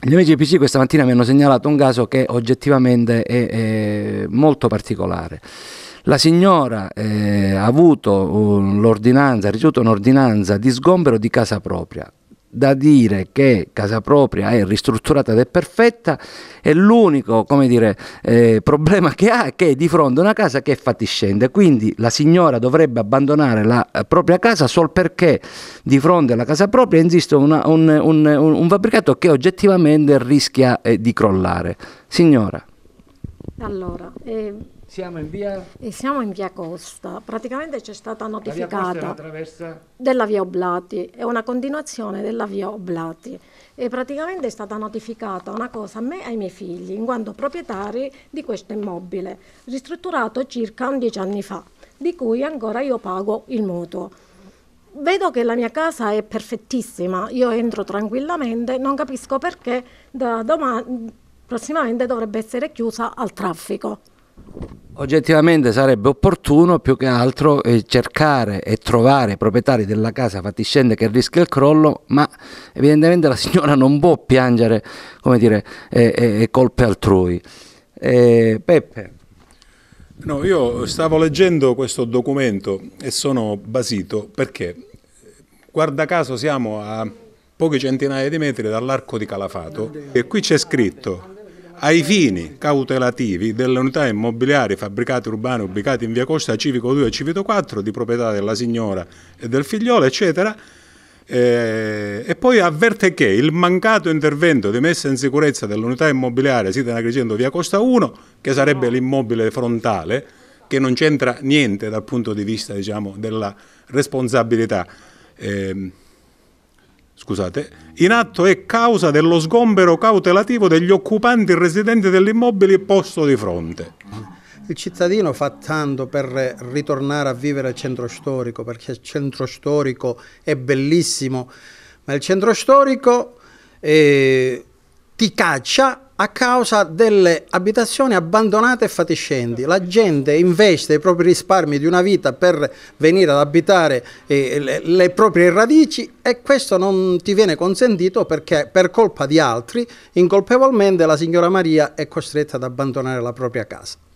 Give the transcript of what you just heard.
Gli amici di PC questa mattina mi hanno segnalato un caso che oggettivamente è, è molto particolare. La signora eh, ha avuto l'ordinanza, ha ricevuto un'ordinanza di sgombero di casa propria da dire che casa propria è ristrutturata ed è perfetta e l'unico dire, eh, problema che ha è che è di fronte a una casa che è fatiscente quindi la signora dovrebbe abbandonare la eh, propria casa solo perché di fronte alla casa propria esiste un, un, un, un, fabbricato che oggettivamente rischia eh, di crollare signora allora, eh, siamo, in via... Eh, siamo in via... Costa, praticamente c'è stata notificata traversa... della via Oblati, è una continuazione della via Oblati e praticamente è stata notificata una cosa a me e ai miei figli, in quanto proprietari di questo immobile, ristrutturato circa 11 anni fa, di cui ancora io pago il mutuo. Vedo che la mia casa è perfettissima, io entro tranquillamente, non capisco perché da domani prossimamente dovrebbe essere chiusa al traffico. Oggettivamente sarebbe opportuno più che altro eh, cercare e trovare i proprietari della casa fatiscente che rischia il crollo, ma evidentemente la signora non può piangere come dire, eh, eh, eh colpe altrui. Eh, Peppe. No, io stavo leggendo questo documento e sono basito perché, guarda caso, siamo a poche centinaia di metri dall'arco di Calafato e qui c'è scritto ai fini cautelativi delle unità immobiliari fabbricate urbane ubicate in via Costa Civico 2 e Civico 4 di proprietà della signora e del figliolo eccetera eh, e poi avverte che il mancato intervento di messa in sicurezza dell'unità immobiliare sita in Agrigento via Costa 1 che sarebbe l'immobile frontale che non c'entra niente dal punto di vista diciamo, della responsabilità eh, scusate, in atto è causa dello sgombero cautelativo degli occupanti residenti dell'immobile posto di fronte. Il cittadino fa tanto per ritornare a vivere al centro storico, perché il centro storico è bellissimo, ma il centro storico eh, ti caccia a causa delle abitazioni abbandonate e fatiscenti. La gente investe i propri risparmi di una vita per venire ad abitare eh, le, proprie radici e questo non ti viene consentito perché per colpa di altri incolpevolmente la signora Maria è costretta ad abbandonare la propria casa.